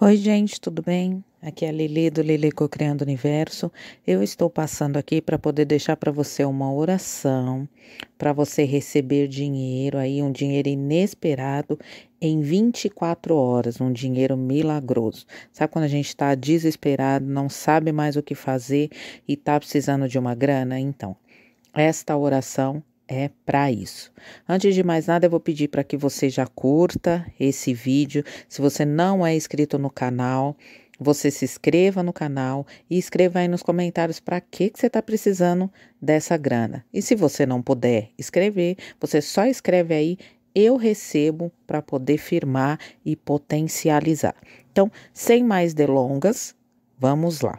Oi, gente, tudo bem? Aqui é a Lili do Lili Criando Universo. Eu estou passando aqui para poder deixar para você uma oração, para você receber dinheiro aí, um dinheiro inesperado em 24 horas, um dinheiro milagroso. Sabe quando a gente está desesperado, não sabe mais o que fazer e está precisando de uma grana? Então, esta oração é para isso. Antes de mais nada, eu vou pedir para que você já curta esse vídeo. Se você não é inscrito no canal, você se inscreva no canal e escreva aí nos comentários para que, que você está precisando dessa grana. E se você não puder escrever, você só escreve aí eu recebo para poder firmar e potencializar. Então, sem mais delongas, vamos lá.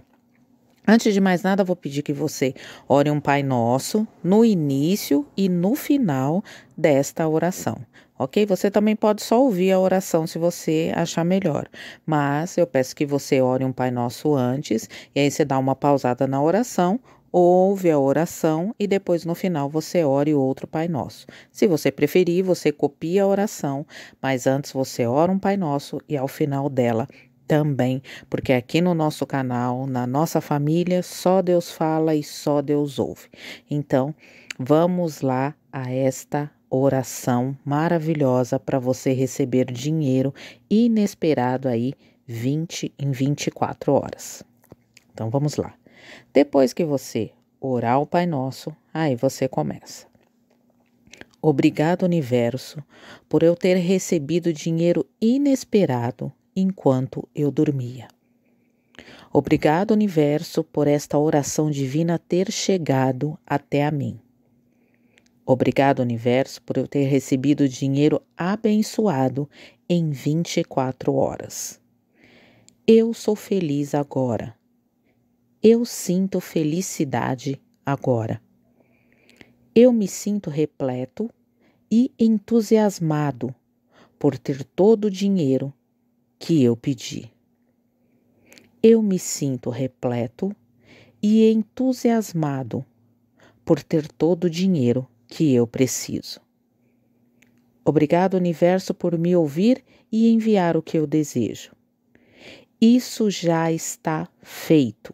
Antes de mais nada, vou pedir que você ore um Pai Nosso no início e no final desta oração, ok? Você também pode só ouvir a oração se você achar melhor, mas eu peço que você ore um Pai Nosso antes e aí você dá uma pausada na oração, ouve a oração e depois no final você ore outro Pai Nosso. Se você preferir, você copia a oração, mas antes você ora um Pai Nosso e ao final dela também, porque aqui no nosso canal, na nossa família, só Deus fala e só Deus ouve. Então, vamos lá a esta oração maravilhosa para você receber dinheiro inesperado aí 20 em 24 horas. Então vamos lá. Depois que você orar o Pai Nosso, aí você começa. Obrigado, universo, por eu ter recebido dinheiro inesperado enquanto eu dormia. Obrigado, universo, por esta oração divina ter chegado até a mim. Obrigado, universo, por eu ter recebido dinheiro abençoado em 24 horas. Eu sou feliz agora. Eu sinto felicidade agora. Eu me sinto repleto e entusiasmado por ter todo o dinheiro que eu pedi. Eu me sinto repleto e entusiasmado por ter todo o dinheiro que eu preciso. Obrigado, universo, por me ouvir e enviar o que eu desejo. Isso já está feito.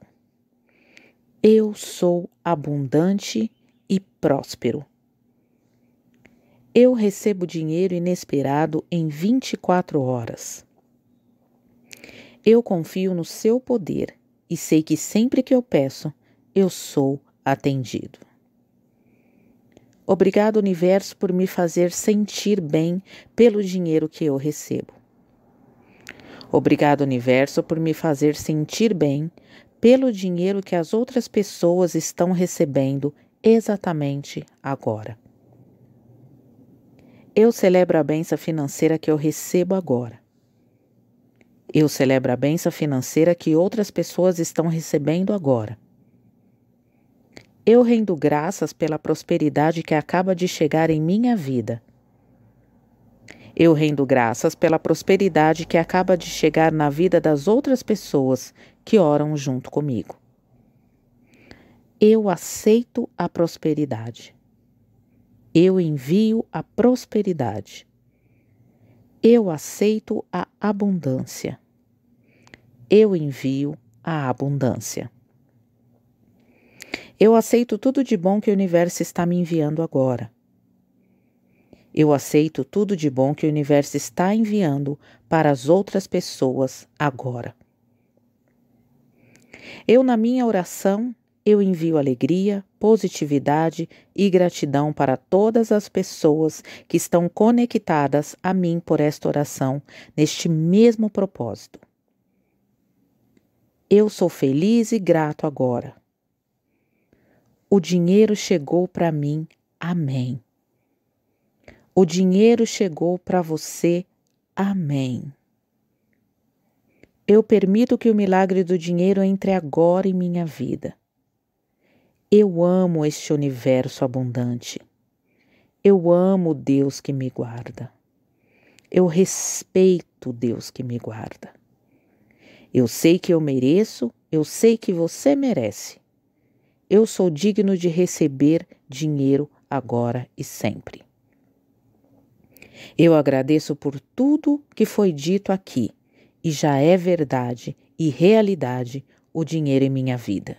Eu sou abundante e próspero. Eu recebo dinheiro inesperado em 24 horas. Eu confio no seu poder e sei que sempre que eu peço, eu sou atendido. Obrigado, universo, por me fazer sentir bem pelo dinheiro que eu recebo. Obrigado, universo, por me fazer sentir bem pelo dinheiro que as outras pessoas estão recebendo exatamente agora. Eu celebro a benção financeira que eu recebo agora. Eu celebro a benção financeira que outras pessoas estão recebendo agora. Eu rendo graças pela prosperidade que acaba de chegar em minha vida. Eu rendo graças pela prosperidade que acaba de chegar na vida das outras pessoas que oram junto comigo. Eu aceito a prosperidade. Eu envio a prosperidade. Eu aceito a abundância. Eu envio a abundância. Eu aceito tudo de bom que o universo está me enviando agora. Eu aceito tudo de bom que o universo está enviando para as outras pessoas agora. Eu, na minha oração, eu envio alegria, positividade e gratidão para todas as pessoas que estão conectadas a mim por esta oração, neste mesmo propósito. Eu sou feliz e grato agora. O dinheiro chegou para mim. Amém. O dinheiro chegou para você. Amém. Eu permito que o milagre do dinheiro entre agora em minha vida. Eu amo este universo abundante. Eu amo Deus que me guarda. Eu respeito Deus que me guarda. Eu sei que eu mereço, eu sei que você merece. Eu sou digno de receber dinheiro agora e sempre. Eu agradeço por tudo que foi dito aqui, e já é verdade e realidade o dinheiro em minha vida.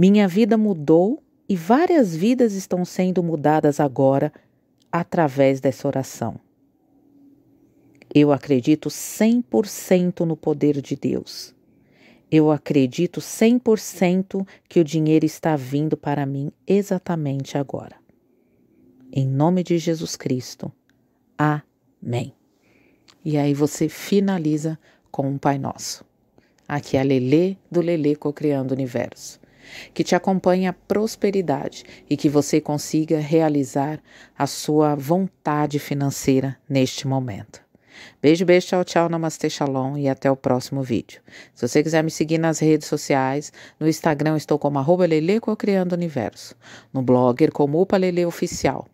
Minha vida mudou e várias vidas estão sendo mudadas agora através dessa oração. Eu acredito 100% no poder de Deus. Eu acredito 100% que o dinheiro está vindo para mim exatamente agora. Em nome de Jesus Cristo. Amém. E aí você finaliza com um Pai Nosso. Aqui é a Lele do Lele Cocriando o Universo que te acompanhe a prosperidade e que você consiga realizar a sua vontade financeira neste momento. Beijo, beijo, tchau, tchau, namastê, shalom e até o próximo vídeo. Se você quiser me seguir nas redes sociais, no Instagram estou como arroba Lele Criando Universo, no blogger como Upa Lele Oficial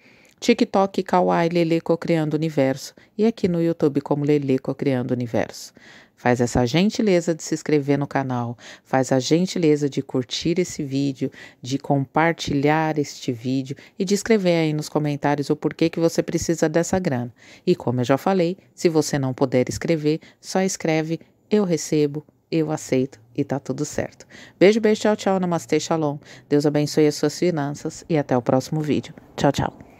TikTok Kawaii Leleco Criando Universo e aqui no YouTube como Leleco Criando Universo. Faz essa gentileza de se inscrever no canal, faz a gentileza de curtir esse vídeo, de compartilhar este vídeo e de escrever aí nos comentários o porquê que você precisa dessa grana. E como eu já falei, se você não puder escrever, só escreve eu recebo, eu aceito e tá tudo certo. Beijo, beijo, tchau, tchau, namastê, shalom. Deus abençoe as suas finanças e até o próximo vídeo. Tchau, tchau.